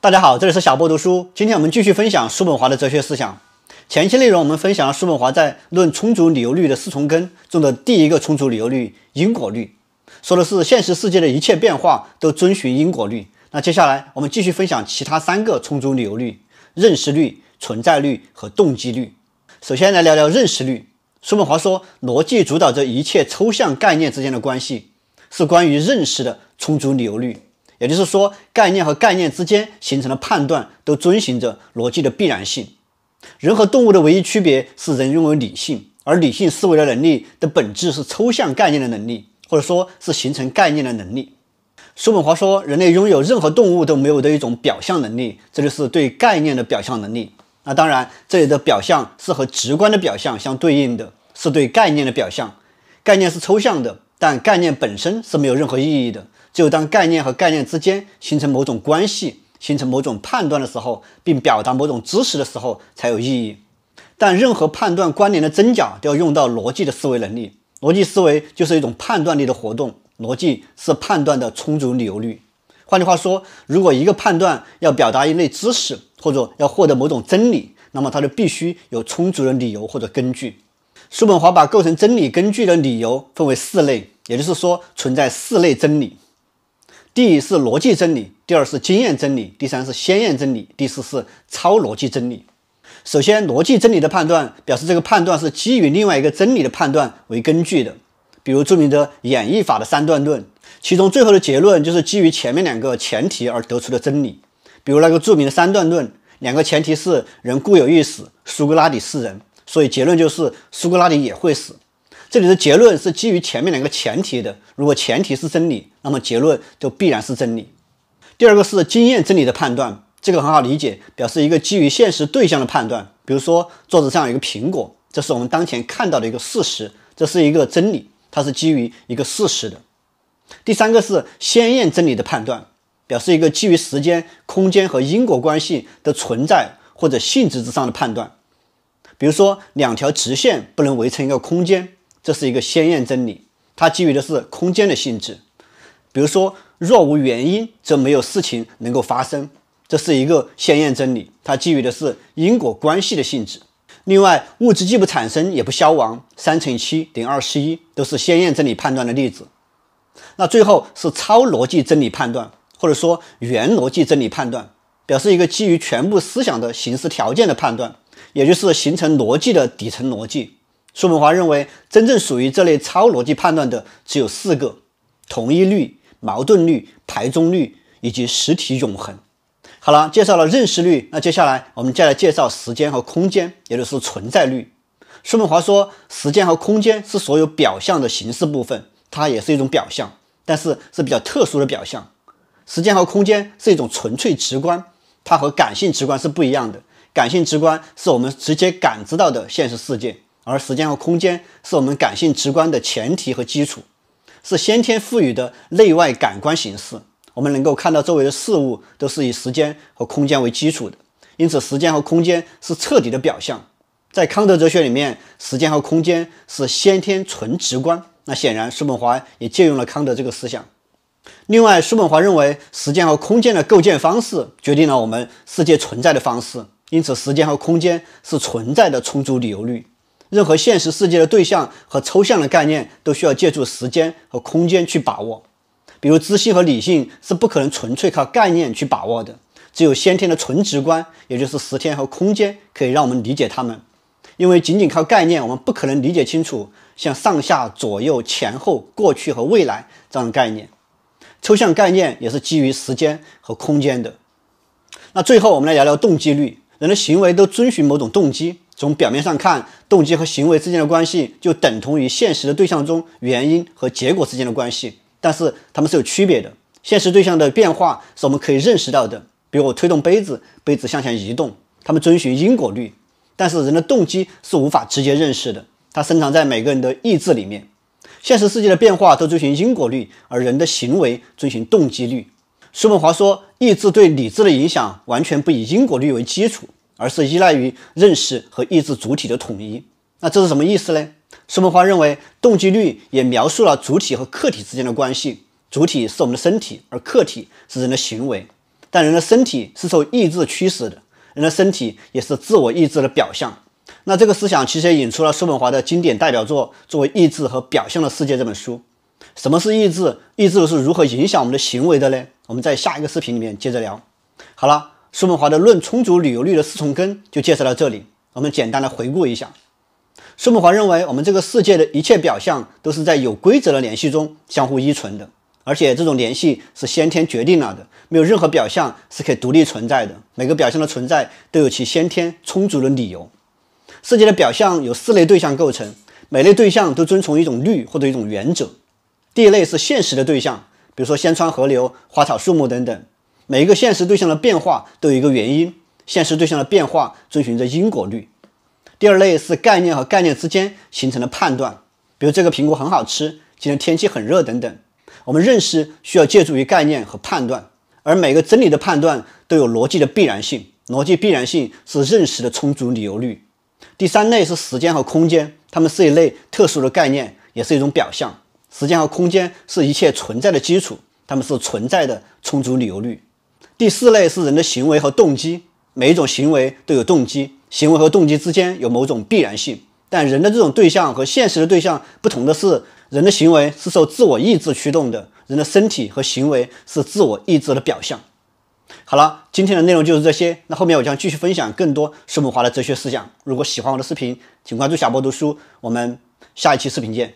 大家好，这里是小波读书。今天我们继续分享叔本华的哲学思想。前期内容我们分享了叔本华在《论充足理由律的四重根》中的第一个充足理由律——因果律，说的是现实世界的一切变化都遵循因果律。那接下来我们继续分享其他三个充足理由律：认识律、存在律和动机律。首先来聊聊认识律。叔本华说，逻辑主导着一切抽象概念之间的关系。是关于认识的充足理由律，也就是说，概念和概念之间形成的判断都遵循着逻辑的必然性。人和动物的唯一区别是人拥有理性，而理性思维的能力的本质是抽象概念的能力，或者说，是形成概念的能力。叔本华说，人类拥有任何动物都没有的一种表象能力，这就是对概念的表象能力。那当然，这里的表象是和直观的表象相对应的，是对概念的表象。概念是抽象的。但概念本身是没有任何意义的，只有当概念和概念之间形成某种关系，形成某种判断的时候，并表达某种知识的时候才有意义。但任何判断关联的真假都要用到逻辑的思维能力。逻辑思维就是一种判断力的活动，逻辑是判断的充足理由律。换句话说，如果一个判断要表达一类知识，或者要获得某种真理，那么它就必须有充足的理由或者根据。叔本华把构成真理根据的理由分为四类。也就是说，存在四类真理：第一是逻辑真理，第二是经验真理，第三是先验真理，第四是超逻辑真理。首先，逻辑真理的判断表示这个判断是基于另外一个真理的判断为根据的。比如著名的演绎法的三段论，其中最后的结论就是基于前面两个前提而得出的真理。比如那个著名的三段论，两个前提是人固有一死，苏格拉底是人，所以结论就是苏格拉底也会死。这里的结论是基于前面两个前提的。如果前提是真理，那么结论就必然是真理。第二个是经验真理的判断，这个很好理解，表示一个基于现实对象的判断。比如说，桌子上有一个苹果，这是我们当前看到的一个事实，这是一个真理，它是基于一个事实的。第三个是先验真理的判断，表示一个基于时间、空间和因果关系的存在或者性质之上的判断。比如说，两条直线不能围成一个空间。这是一个先验真理，它基于的是空间的性质。比如说，若无原因，则没有事情能够发生，这是一个先验真理，它基于的是因果关系的性质。另外，物质既不产生也不消亡，三乘七等于二十一，都是先验真理判断的例子。那最后是超逻辑真理判断，或者说原逻辑真理判断，表示一个基于全部思想的形式条件的判断，也就是形成逻辑的底层逻辑。舒梦华认为，真正属于这类超逻辑判断的只有四个：同一律、矛盾律、排中律以及实体永恒。好了，介绍了认识律，那接下来我们再来介绍时间和空间，也就是存在律。舒梦华说，时间和空间是所有表象的形式部分，它也是一种表象，但是是比较特殊的表象。时间和空间是一种纯粹直观，它和感性直观是不一样的。感性直观是我们直接感知到的现实世界。而时间和空间是我们感性直观的前提和基础，是先天赋予的内外感官形式。我们能够看到周围的事物都是以时间和空间为基础的，因此时间和空间是彻底的表象。在康德哲学里面，时间和空间是先天纯直观。那显然，叔本华也借用了康德这个思想。另外，叔本华认为时间和空间的构建方式决定了我们世界存在的方式，因此时间和空间是存在的充足理由律。任何现实世界的对象和抽象的概念都需要借助时间和空间去把握。比如，知性和理性是不可能纯粹靠概念去把握的，只有先天的纯直观，也就是时间和空间，可以让我们理解它们。因为仅仅靠概念，我们不可能理解清楚像上下左右前后、过去和未来这样的概念。抽象概念也是基于时间和空间的。那最后，我们来聊聊动机律。人的行为都遵循某种动机。从表面上看，动机和行为之间的关系就等同于现实的对象中原因和结果之间的关系，但是它们是有区别的。现实对象的变化是我们可以认识到的，比如我推动杯子，杯子向前移动，它们遵循因果律。但是人的动机是无法直接认识的，它深藏在每个人的意志里面。现实世界的变化都遵循因果律，而人的行为遵循动机律。叔本华说，意志对理智的影响完全不以因果律为基础。而是依赖于认识和意志主体的统一，那这是什么意思呢？叔本华认为，动机律也描述了主体和客体之间的关系。主体是我们的身体，而客体是人的行为。但人的身体是受意志驱使的，人的身体也是自我意志的表象。那这个思想其实也引出了叔本华的经典代表作《作为意志和表象的世界》这本书。什么是意志？意志是如何影响我们的行为的呢？我们在下一个视频里面接着聊。好了。叔本华的《论充足旅游率的四重根》就介绍到这里。我们简单来回顾一下：叔本华认为，我们这个世界的一切表象都是在有规则的联系中相互依存的，而且这种联系是先天决定了的，没有任何表象是可以独立存在的。每个表象的存在都有其先天充足的理由。世界的表象有四类对象构成，每类对象都遵从一种律或者一种原则。第一类是现实的对象，比如说山川、河流、花草、树木等等。每一个现实对象的变化都有一个原因，现实对象的变化遵循着因果律。第二类是概念和概念之间形成的判断，比如这个苹果很好吃，今天天气很热等等。我们认识需要借助于概念和判断，而每个真理的判断都有逻辑的必然性，逻辑必然性是认识的充足理由律。第三类是时间和空间，它们是一类特殊的概念，也是一种表象。时间和空间是一切存在的基础，它们是存在的充足理由律。第四类是人的行为和动机，每一种行为都有动机，行为和动机之间有某种必然性。但人的这种对象和现实的对象不同的是，人的行为是受自我意志驱动的，人的身体和行为是自我意志的表象。好了，今天的内容就是这些，那后面我将继续分享更多叔本华的哲学思想。如果喜欢我的视频，请关注小波读书，我们下一期视频见。